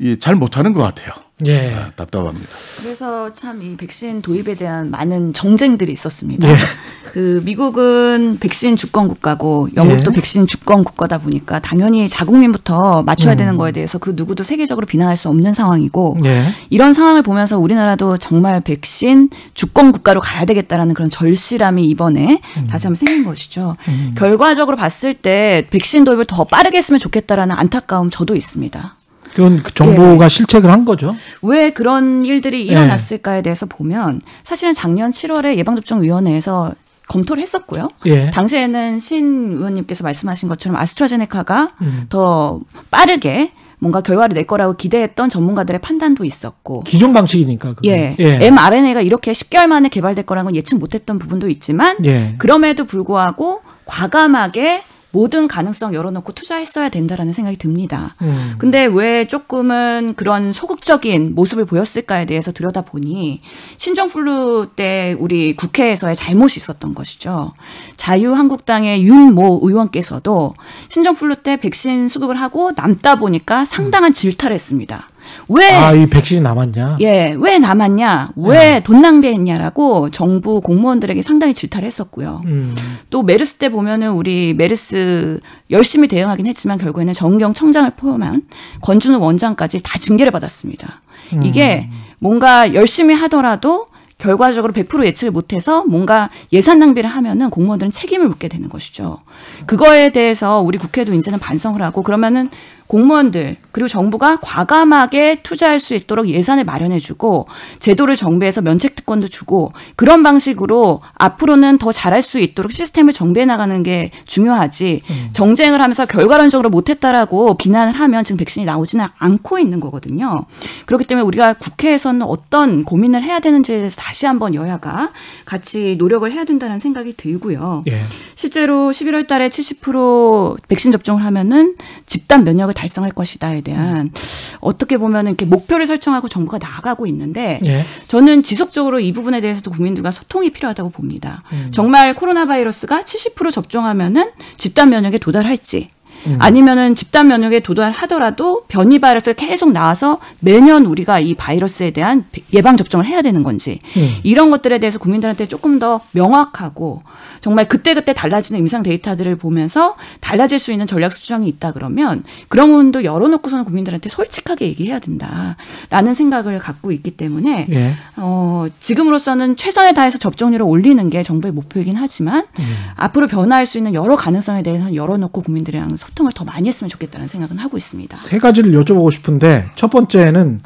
이잘 못하는 것 같아요. 예. 아, 답답합니다. 그래서 참 이 백신 도입에 대한 많은 정쟁들이 있었습니다. 예. 그 미국은 백신 주권 국가고 영국도 예. 백신 주권 국가다 보니까 당연히 자국민부터 맞춰야 음. 되는 거에 대해서 그 누구도 세계적으로 비난할 수 없는 상황이고 예. 이런 상황을 보면서 우리나라도 정말 백신 주권 국가로 가야 되겠다라는 그런 절실함이 이번에 음. 다시 한번 생긴 것이죠. 음. 결과적으로 봤을 때 백신 도입을 더 빠르게 했으면 좋겠다라는 안타까움 저도 있습니다. 그건 그 정부가 예. 실책을 한 거죠. 왜 그런 일들이 일어났을까에 예. 대해서 보면 사실은 작년 7월에 예방접종위원회에서 검토를 했었고요. 예. 당시에는 신 의원님께서 말씀하신 것처럼 아스트라제네카가 음. 더 빠르게 뭔가 결과를 낼 거라고 기대했던 전문가들의 판단도 있었고 기존 방식이니까 예. 예. mRNA가 이렇게 10개월 만에 개발될 거라는 건 예측 못했던 부분도 있지만 예. 그럼에도 불구하고 과감하게 모든 가능성 열어놓고 투자했어야 된다라는 생각이 듭니다. 음. 근데 왜 조금은 그런 소극적인 모습을 보였을까에 대해서 들여다보니 신종플루 때 우리 국회에서의 잘못이 있었던 것이죠. 자유한국당의 윤모 의원께서도 신종플루 때 백신 수급을 하고 남다 보니까 상당한 질타를 했습니다. 왜? 아, 이 백신이 남았냐? 예, 왜 남았냐? 왜돈 네. 예. 낭비했냐라고 정부 공무원들에게 상당히 질타를 했었고요. 음. 또 메르스 때 보면은 우리 메르스 열심히 대응하긴 했지만 결국에는 정경 청장을 포함한 권준우 원장까지 다 징계를 받았습니다. 음. 이게 뭔가 열심히 하더라도 결과적으로 100% 예측을 못해서 뭔가 예산 낭비를 하면은 공무원들은 책임을 묻게 되는 것이죠. 그거에 대해서 우리 국회도 이제는 반성을 하고 그러면은 공무원들 그리고 정부가 과감하게 투자할 수 있도록 예산을 마련해주고 제도를 정비해서 면책 특권도 주고 그런 방식으로 앞으로는 더 잘할 수 있도록 시스템을 정비해 나가는 게 중요하지 음. 정쟁을 하면서 결과론적으로 못했다라고 비난을 하면 지금 백신이 나오지는 않고 있는 거거든요. 그렇기 때문에 우리가 국회에서는 어떤 고민을 해야 되는지에 대해서 다시 한번 여야가 같이 노력을 해야 된다는 생각이 들고요. 예. 실제로 11월달에 70% 백신 접종을 하면은 집단 면역을 달성할 것이다에 대한 어떻게 보면은 이렇게 목표를 설정하고 정부가 나가고 아 있는데 예. 저는 지속적으로 이 부분에 대해서도 국민들과 소통이 필요하다고 봅니다. 음. 정말 코로나 바이러스가 70% 접종하면은 집단 면역에 도달할지 음. 아니면은 집단 면역에 도달하더라도 변이 바이러스가 계속 나와서 매년 우리가 이 바이러스에 대한 예방 접종을 해야 되는 건지 음. 이런 것들에 대해서 국민들한테 조금 더 명확하고 정말 그때그때 달라지는 임상 데이터들을 보면서 달라질 수 있는 전략 수정이 있다 그러면 그런 부분도 열어놓고서는 국민들한테 솔직하게 얘기해야 된다라는 생각을 갖고 있기 때문에 예. 어, 지금으로서는 최선을 다해서 접종률을 올리는 게 정부의 목표이긴 하지만 음. 앞으로 변화할 수 있는 여러 가능성에 대해서는 열어놓고 국민들이랑 소통을 더 많이 했으면 좋겠다는 생각은 하고 있습니다. 세 가지를 여쭤보고 싶은데 첫 번째는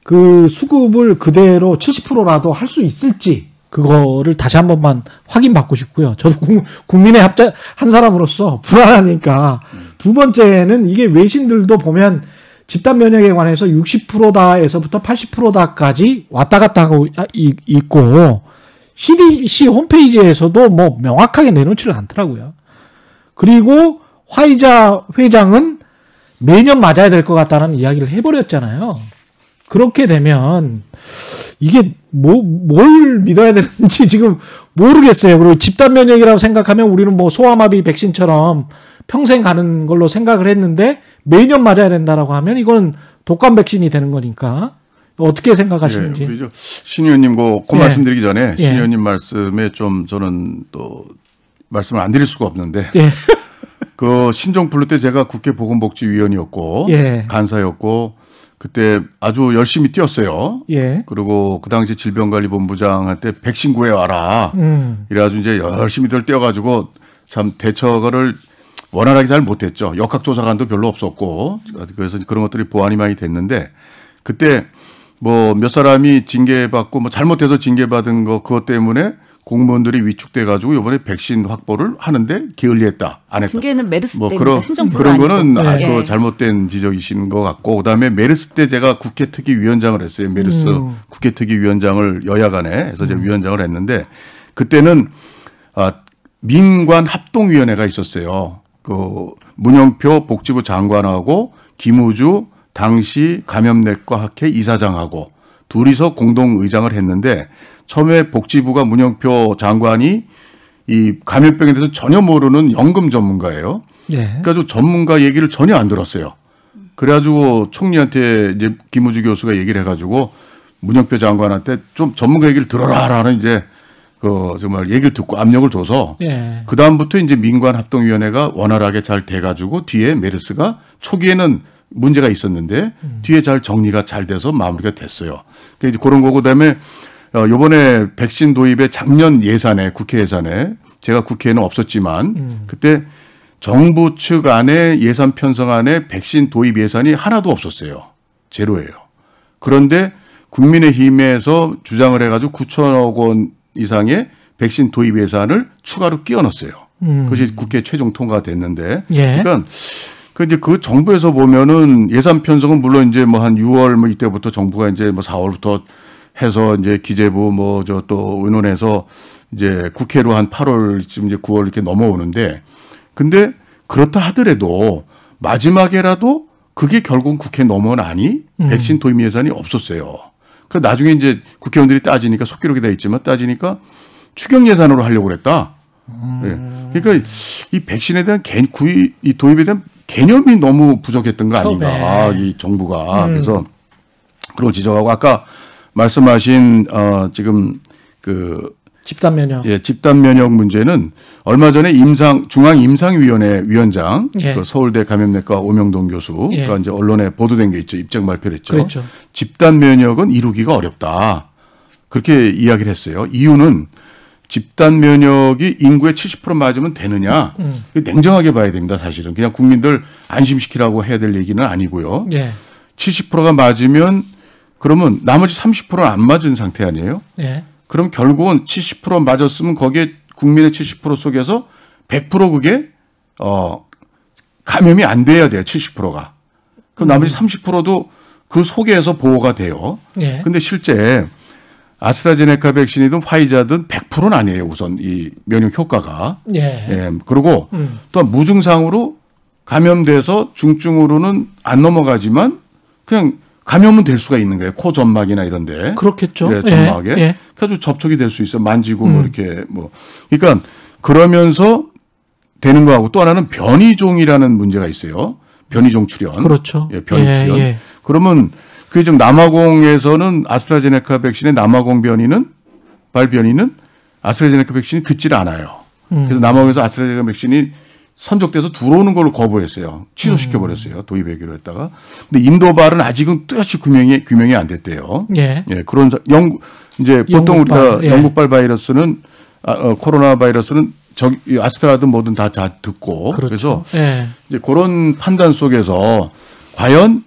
그 수급을 그대로 70%라도 할 수 있을지 그거를 다시 한 번만 확인받고 싶고요. 저도 국민의 합자 한 사람으로서 불안하니까 두 번째는 이게 외신들도 보면 집단 면역에 관해서 60%다에서부터 80%다까지 왔다 갔다 하고 있고 CDC 홈페이지에서도 뭐 명확하게 내놓지를 않더라고요. 그리고 화이자 회장은 매년 맞아야 될 것 같다는 이야기를 해버렸잖아요. 그렇게 되면 이게 뭐, 뭘 믿어야 되는지 지금 모르겠어요. 그리고 집단 면역이라고 생각하면 우리는 뭐 소아마비 백신처럼 평생 가는 걸로 생각을 했는데 매년 맞아야 된다라고 하면 이건 독감 백신이 되는 거니까 어떻게 생각하시는지. 예, 신 의원님 그, 그 예. 말씀드리기 전에 예. 신 예. 의원님 말씀에 좀 저는 또 말씀을 안 드릴 수가 없는데 예. 그 신종 플루때 제가 국회 보건복지위원이었고 예. 간사였고 그때 아주 열심히 뛰었어요. 예. 그리고 그 당시 질병관리본부장한테 백신 구해 와라. 음. 이래가지고 이제 열심히들 뛰어가지고 참 대처를 원활하게 잘 못했죠. 역학조사관도 별로 없었고 그래서 그런 것들이 보완이 많이 됐는데 그때 뭐 몇 사람이 징계받고 뭐 잘못해서 징계받은 거 그것 때문에 공무원들이 위축돼 가지고 이번에 백신 확보를 하는데 게을리했다 안 했다. 징계는 메르스 뭐 그런 그런 거는 아, 예. 그 잘못된 지적이신 것 같고 그다음에 메르스 때 제가 국회 특위 위원장을 했어요. 메르스 음. 국회 특위 위원장을 여야간에 해서 제가 음. 위원장을 했는데 그때는 아, 민관 합동위원회가 있었어요. 그 문영표 복지부 장관하고 김우주 당시 감염내과 학회 이사장하고 둘이서 공동 의장을 했는데 처음에 복지부가 문영표 장관이 이 감염병에 대해서 전혀 모르는 연금 전문가예요. 예. 그래가지고 전문가 얘기를 전혀 안 들었어요. 그래가지고 총리한테 이제 김우주 교수가 얘기를 해가지고 문영표 장관한테 좀 전문가 얘기를 들어라라는 이제 그 정말 얘기를 듣고 압력을 줘서 예. 그 다음부터 이제 민관 합동위원회가 원활하게 잘 돼가지고 뒤에 메르스가 초기에는 문제가 있었는데 음. 뒤에 잘 정리가 잘 돼서 마무리가 됐어요. 그러니까 이제 그런 거고 그다음에 어, 요번에 백신 도입의 작년 예산에 국회 예산에 제가 국회에는 없었지만 음. 그때 정부 측 안에 예산 편성 안에 백신 도입 예산이 하나도 없었어요. 제로예요. 그런데 국민의힘에서 주장을 해가지고 9천억 원 이상의 백신 도입 예산을 추가로 끼워 넣었어요. 음. 그것이 국회 최종 통과됐는데. 가 예. 그러니까 그 이제 그 정부에서 보면은 예산 편성은 물론 이제 뭐 한 6월 뭐 이때부터 정부가 이제 뭐 4월부터 해서 이제 기재부 뭐 저 또 의논해서 이제 국회로 한 8월쯤 이제 9월 이렇게 넘어오는데 근데 그렇다 하더라도 마지막에라도 그게 결국은 국회 넘어나니 음. 백신 도입 예산이 없었어요. 그 나중에 이제 국회의원들이 따지니까 속기록이 다 있지만 따지니까 추경 예산으로 하려고 그랬다. 음. 예. 그러니까 이 백신에 대한 개, 구이이 도입에 대한 개념이 너무 부족했던 거 아닌가 이 정부가 음. 그래서 그걸 지적하고 아까 말씀하신 어, 지금 그 집단 면역. 예, 집단 면역 문제는 얼마 전에 임상 중앙 임상위원회 위원장 예. 그 서울대 감염내과 오명동 교수가 예. 그러니까 이제 언론에 보도된 게 있죠. 입장 발표를 했죠. 그랬죠. 집단 면역은 이루기가 어렵다. 그렇게 이야기를 했어요. 이유는 집단 면역이 인구의 70% 맞으면 되느냐? 음. 냉정하게 봐야 됩니다, 사실은. 그냥 국민들 안심시키라고 해야 될 얘기는 아니고요. 예. 70%가 맞으면 그러면 나머지 30%는 안 맞은 상태 아니에요? 예. 그럼 결국은 70% 맞았으면 거기에 국민의 70% 속에서 100% 그게 어 감염이 안 돼야 돼요. 70%가. 그럼 음. 나머지 음. 30%도 그 속에서 보호가 돼요. 예. 근데 실제 아스트라제네카 백신이든 화이자든 100%는 아니에요. 우선 이 면역 효과가. 예. 예. 그리고 음. 또한 무증상으로 감염돼서 중증으로는 안 넘어가지만 그냥 감염은 될 수가 있는 거예요. 코 점막이나 이런데. 그렇겠죠. 예, 예, 점막에. 예, 예. 그래 접촉이 될 수 있어. 만지고 뭐 음. 뭐 이렇게 뭐. 그러니까 그러면서 되는 거하고 또 하나는 변이종이라는 문제가 있어요. 변이종 출현. 그렇죠. 예, 변이 예, 출현. 예. 그러면 그게 지금 남아공에서는 아스트라제네카 백신의 남아공 변이는 발변이는 아스트라제네카 백신이 듣질 않아요. 음. 그래서 남아공에서 아스트라제네카 백신이 선적돼서 들어오는 걸 거부했어요. 취소시켜 버렸어요. 음. 도입하기로 했다가. 근데 인도발은 아직은 뚜렷이 규명이 규명이 안 됐대요. 예. 예 그런 영 이제 보통 영국발, 우리가 예. 영국발 바이러스는 아, 어, 코로나 바이러스는 저기 아스트라든 뭐든 다다 듣고 그렇죠. 그래서 예. 이제 그런 판단 속에서 과연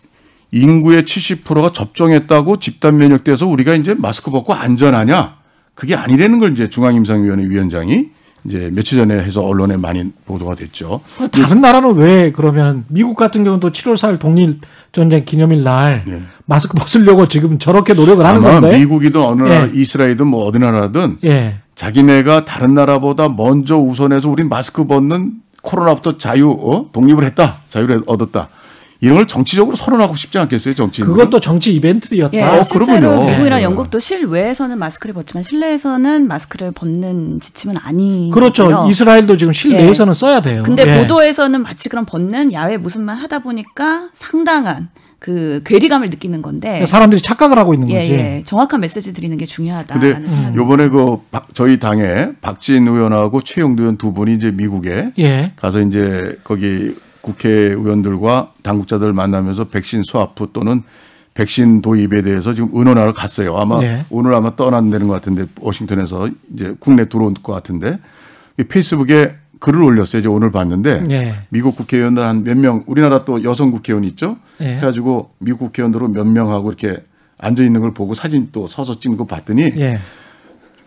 인구의 70%가 접종했다고 집단 면역돼서 우리가 이제 마스크 벗고 안전하냐? 그게 아니라는 걸 이제 중앙임상위원회 위원장이 이제 며칠 전에 해서 언론에 많이 보도가 됐죠. 다른 그 나라는 왜 그러면 미국 같은 경우도 7월 4일 독립 전쟁 기념일 날 예. 마스크 벗으려고 지금 저렇게 노력을 하는 건데 미국이든 어느 나라, 예. 이스라엘이든 뭐 어느 나라든 예. 자기네가 다른 나라보다 먼저 우선해서 우린 마스크 벗는 코로나부터 자유 어? 독립을 했다 자유를 얻었다 이런 걸 정치적으로 선언하고 싶지 않겠어요, 정치인? 그것도 정치 이벤트였다. 예, 어, 실제로 그러면요. 미국이랑 네. 영국도 실외에서는 마스크를 벗지만 실내에서는 마스크를 벗는 지침은 아니. 요 그렇죠. 이스라엘도 지금 실내에서는 예. 써야 돼요. 근데 예. 보도에서는 마치 그런 벗는 야외 무슨만 하다 보니까 상당한 그 괴리감을 느끼는 건데 그러니까 사람들이 착각을 하고 있는 예, 거지. 예, 예. 정확한 메시지 드리는 게 중요하다. 근데 음. 요번에 그 저희 당에 박진 의원하고 최영도 의원 두 분이 이제 미국에 예. 가서 이제 거기 국회의원들과 당국자들 만나면서 백신 소화프 또는 백신 도입에 대해서 지금 의논하러 갔어요. 아마 네. 오늘 아마 떠난다는 것 같은데 워싱턴에서 이제 국내 들어온것 같은데 페이스북에 글을 올렸어요. 이제 오늘 봤는데 네. 미국 국회의원들 한 몇 명 우리나라 또 여성 국회의원 있죠. 네. 해가지고 미국 국회의원으로 몇 명하고 이렇게 앉아 있는 걸 보고 사진 또 서서 찍는 거 봤더니 예.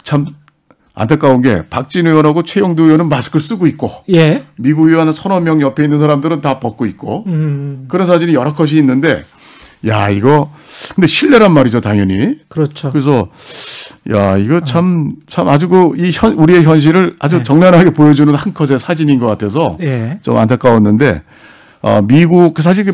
참 안타까운 게 박진 의원하고 최영두 의원은 마스크를 쓰고 있고 예. 미국 의원 서너 명 옆에 있는 사람들은 다 벗고 있고 음. 그런 사진이 여러 컷이 있는데 야 이거 근데 실례란 말이죠 당연히 그렇죠 그래서 야 이거 참참 어. 참 아주 그 이 현 우리의 현실을 아주 네. 정면하게 보여주는 한 컷의 사진인 것 같아서 네. 좀 안타까웠는데 어, 미국 그 사실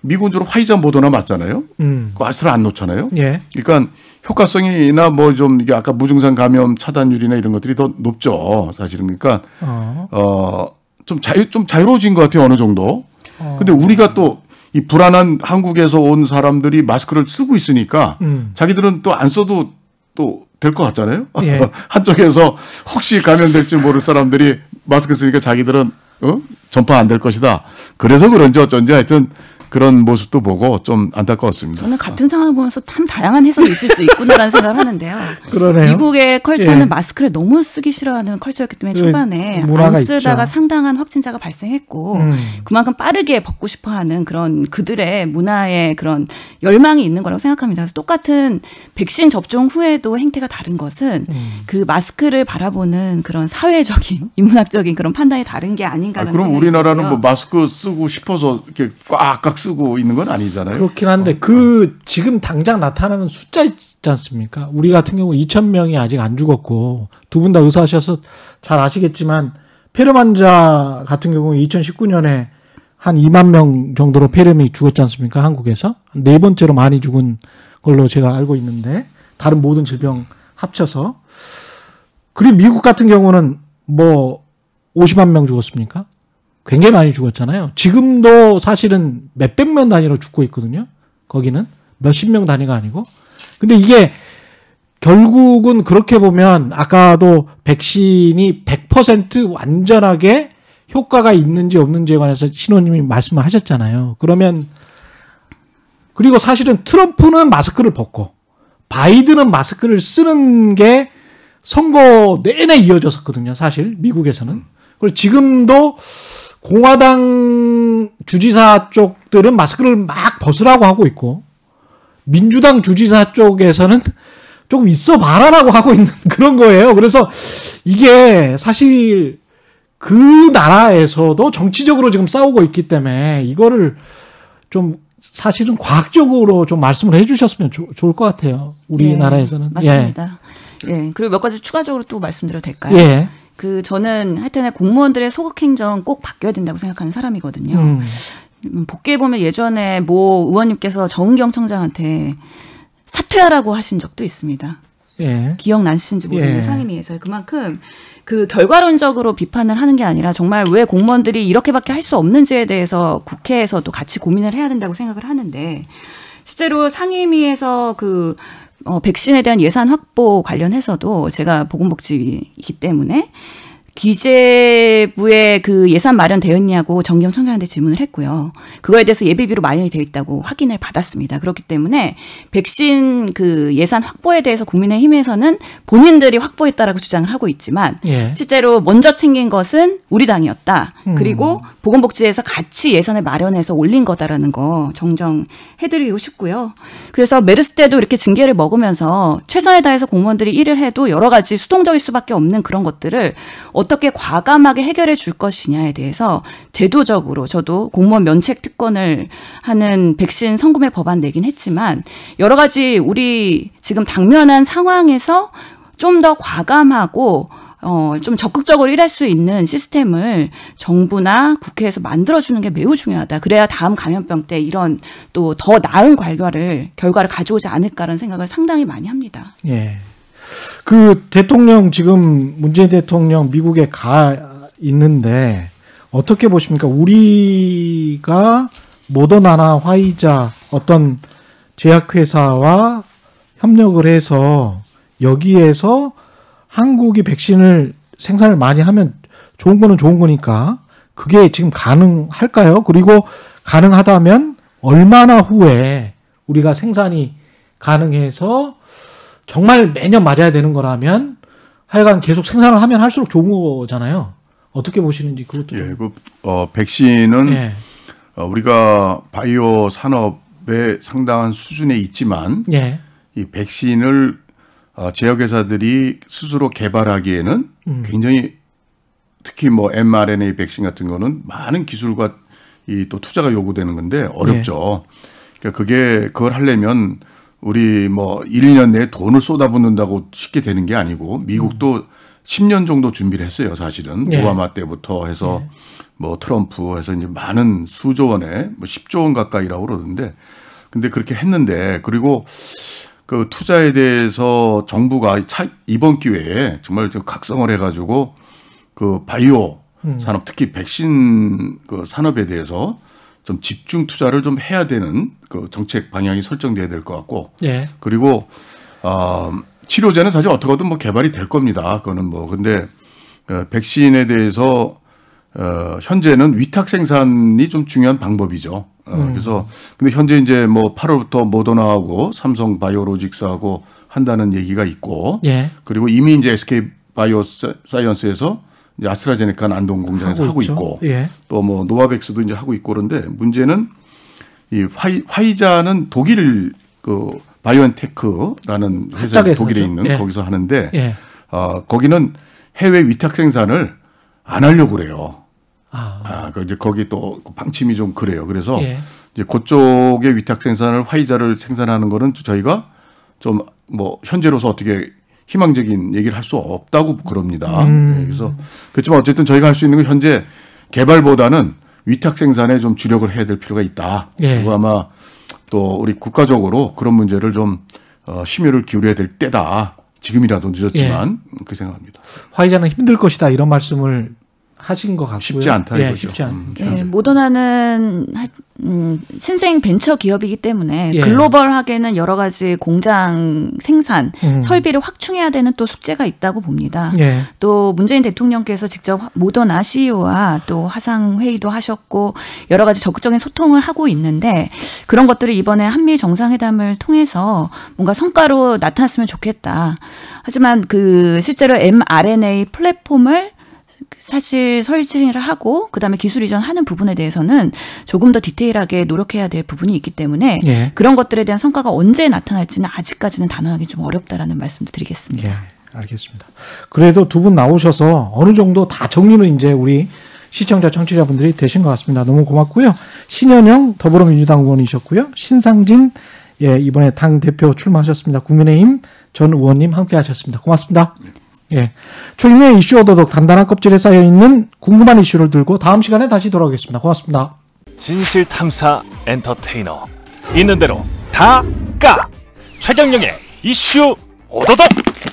미군주로 화이자 모더나 맞잖아요. 음. 그 아스트라 안 놓잖아요. 예. 그러니까 효과성이나 뭐 좀 이게 아까 무증상 감염 차단율이나 이런 것들이 더 높죠. 사실은 그러니까 어. 어, 좀 자유 좀 자유로워진 것 같아요 어느 정도. 어. 근데 우리가 또 이 불안한 한국에서 온 사람들이 마스크를 쓰고 있으니까 음. 자기들은 또 안 써도 또 될 것 같잖아요. 예. 한쪽에서 혹시 감염될지 모를 사람들이 마스크 쓰니까 자기들은 어? 전파 안 될 것이다. 그래서 그런지 어쩐지 하여튼 그런 모습도 보고 좀 안타까웠습니다. 저는 같은 상황을 보면서 참 다양한 해석이 있을 수 있구나라는 생각을 하는데요. 그러네요. 미국의 컬처는 예. 마스크를 너무 쓰기 싫어하는 컬처였기 때문에 그 초반에 안 쓰다가 있죠. 상당한 확진자가 발생했고 음. 그만큼 빠르게 벗고 싶어하는 그런 그들의 문화의 그런 열망이 있는 거라고 생각합니다. 그래서 똑같은 백신 접종 후에도 행태가 다른 것은 음. 그 마스크를 바라보는 그런 사회적인 인문학적인 그런 판단이 다른 게아닌가 아, 그럼 우리나라는 뭐 마스크 쓰고 싶어서 이렇게 꽉꽉 쓰고 있는 건 아니잖아요. 그렇긴 한데 어. 그 지금 당장 나타나는 숫자 있지 않습니까? 우리 같은 경우 2천 명이 아직 안 죽었고 두 분 다 의사하셔서 잘 아시겠지만 폐렴 환자 같은 경우 2019년에 한 2만 명 정도로 폐렴이 죽었지 않습니까? 한국에서 네 번째로 많이 죽은 걸로 제가 알고 있는데 다른 모든 질병 합쳐서 그리고 미국 같은 경우는 뭐 50만 명 죽었습니까? 굉장히 많이 죽었잖아요. 지금도 사실은 몇백 명 단위로 죽고 있거든요. 거기는 몇 십 명 단위가 아니고. 근데 이게 결국은 그렇게 보면 아까도 백신이 100% 완전하게 효과가 있는지 없는지에 관해서 신호님이 말씀을 하셨잖아요. 그러면 그리고 사실은 트럼프는 마스크를 벗고 바이든은 마스크를 쓰는 게 선거 내내 이어졌었거든요. 사실 미국에서는. 그리고 지금도 공화당 주지사 쪽들은 마스크를 막 벗으라고 하고 있고 민주당 주지사 쪽에서는 조금 있어 봐라라고 하고 있는 그런 거예요. 그래서 이게 사실 그 나라에서도 정치적으로 지금 싸우고 있기 때문에 이거를 좀 사실은 과학적으로 좀 말씀을 해주셨으면 좋을 것 같아요. 우리나라에서는 네, 맞습니다. 예. 예. 그리고 몇 가지 추가적으로 또 말씀드려도 될까요? 예. 그 저는 하여튼 공무원들의 소극 행정 꼭 바뀌어야 된다고 생각하는 사람이거든요. 음. 음 복귀해 보면 예전에 뭐 의원님께서 정은경 청장한테 사퇴하라고 하신 적도 있습니다. 예. 기억나시는지 모르겠는데 예. 상임위에서 그만큼 그 결과론적으로 비판을 하는 게 아니라 정말 왜 공무원들이 이렇게밖에 할 수 없는지에 대해서 국회에서도 같이 고민을 해야 된다고 생각을 하는데 실제로 상임위에서 그 어, 백신에 대한 예산 확보 관련해서도 제가 보건복지이기 위 때문에 기재부의 그 예산 마련되었냐고 정경청장한테 질문을 했고요. 그거에 대해서 예비비로 마련이 되어 있다고 확인을 받았습니다. 그렇기 때문에 백신 그 예산 확보에 대해서 국민의힘에서는 본인들이 확보했다라고 주장을 하고 있지만 예. 실제로 먼저 챙긴 것은 우리 당이었다. 음. 그리고 보건복지에서 같이 예산을 마련해서 올린 거다라는 거 정정해드리고 싶고요. 그래서 메르스 때도 이렇게 징계를 먹으면서 최선을 다해서 공무원들이 일을 해도 여러 가지 수동적일 수밖에 없는 그런 것들을 어 어떻게 과감하게 해결해 줄 것이냐에 대해서 제도적으로 저도 공무원 면책 특권을 하는 백신 성금의 법안 내긴 했지만 여러 가지 우리 지금 당면한 상황에서 좀 더 과감하고 어, 좀 적극적으로 일할 수 있는 시스템을 정부나 국회에서 만들어주는 게 매우 중요하다. 그래야 다음 감염병 때 이런 또 더 나은 결과를, 결과를 가져오지 않을까라는 생각을 상당히 많이 합니다. 예. 그 대통령 지금 문재인 대통령 미국에 가 있는데 어떻게 보십니까? 우리가 모더나나 화이자 어떤 제약회사와 협력을 해서 여기에서 한국이 백신을 생산을 많이 하면 좋은 거는 좋은 거니까 그게 지금 가능할까요? 그리고 가능하다면 얼마나 후에 우리가 생산이 가능해서 정말 매년 말해야 되는 거라면 하여간 계속 생산을 하면 할수록 좋은 거잖아요. 어떻게 보시는지 그것도. 예, 그, 어, 백신은 예. 어, 우리가 바이오 산업의 상당한 수준에 있지만 예. 이 백신을 어, 제약회사들이 스스로 개발하기에는 음. 굉장히 특히 뭐 mRNA 백신 같은 거는 많은 기술과 이 또 투자가 요구되는 건데 어렵죠. 예. 그러니까 그게 그걸 하려면 우리 뭐 1년 내에 돈을 쏟아붓는다고 쉽게 되는 게 아니고 미국도 음. 10년 정도 준비를 했어요, 사실은. 네. 오바마 때부터 해서 네. 뭐 트럼프 해서 이제 많은 수조 원에 뭐 10조 원 가까이라고 그러던데 근데 그렇게 했는데 그리고 그 투자에 대해서 정부가 차, 이번 기회에 정말 좀 각성을 해가지고 그 바이오 음. 산업 특히 백신 그 산업에 대해서 좀 집중 투자를 좀 해야 되는 그 정책 방향이 설정돼야 될 것 같고 예. 그리고 어, 치료제는 사실 어떻게든 뭐 개발이 될 겁니다. 그거는 뭐 근데 어, 백신에 대해서 어, 현재는 위탁 생산이 좀 중요한 방법이죠. 어, 음. 그래서 근데 현재 이제 뭐 8월부터 모더나하고 삼성 바이오로직스하고 한다는 얘기가 있고 예. 그리고 이미 이제 SK 바이오사이언스에서 이제 아스트라제네카는 안동 공장에서 하고, 하고 있고 예. 또뭐 노바백스도 이제 하고 있고 그런데 문제는 이 화이, 화이자는 독일 그 바이온테크라는 오 회사 독일에 있는 예. 거기서 하는데 예. 어, 거기는 해외 위탁 생산을 안 하려고 그래요. 아, 아그 이제 거기 또 방침이 좀 그래요. 그래서 예. 이제 그쪽의 위탁 생산을 화이자를 생산하는 거는 저희가 좀 뭐 현재로서 어떻게 희망적인 얘기를 할 수 없다고 그럽니다. 음. 네, 그래서 그렇지만 어쨌든 저희가 할 수 있는 건 현재 개발보다는 위탁 생산에 좀 주력을 해야 될 필요가 있다. 예. 그리 아마 또 우리 국가적으로 그런 문제를 좀 어, 심혈을 기울여야 될 때다. 지금이라도 늦었지만 예. 그 생각합니다. 화이자는 힘들 것이다 이런 말씀을 하신 것 같고요. 쉽지 않다 예, 쉽지 않죠. 음, 예, 그렇죠. 모더나는 하, 음, 신생 벤처 기업이기 때문에 예. 글로벌하게는 여러 가지 공장 생산 음. 설비를 확충해야 되는 또 숙제가 있다고 봅니다. 예. 또 문재인 대통령께서 직접 모더나 CEO와 또 화상 회의도 하셨고 여러 가지 적극적인 소통을 하고 있는데 그런 것들을 이번에 한미 정상회담을 통해서 뭔가 성과로 나타났으면 좋겠다. 하지만 그 실제로 mRNA 플랫폼을 그 사실 설치를 하고 그다음에 기술 이전하는 부분에 대해서는 조금 더 디테일하게 노력해야 될 부분이 있기 때문에 예. 그런 것들에 대한 성과가 언제 나타날지는 아직까지는 단언하기 좀 어렵다라는 말씀도 드리겠습니다. 예, 알겠습니다. 그래도 두 분 나오셔서 어느 정도 다 정리는 이제 우리 시청자 청취자분들이 되신 것 같습니다. 너무 고맙고요. 신현영 더불어민주당 의원이셨고요. 신상진 예, 이번에 당 대표 출마하셨습니다. 국민의힘 전 의원님 함께 하셨습니다. 고맙습니다. 예. 초임의 이슈 오도독 단단한 껍질에 쌓여 있는 궁금한 이슈를 들고 다음 시간에 다시 돌아오겠습니다. 고맙습니다. 진실 탐사 엔터테이너 있는 대로 다 까 최경영의 이슈 오도독.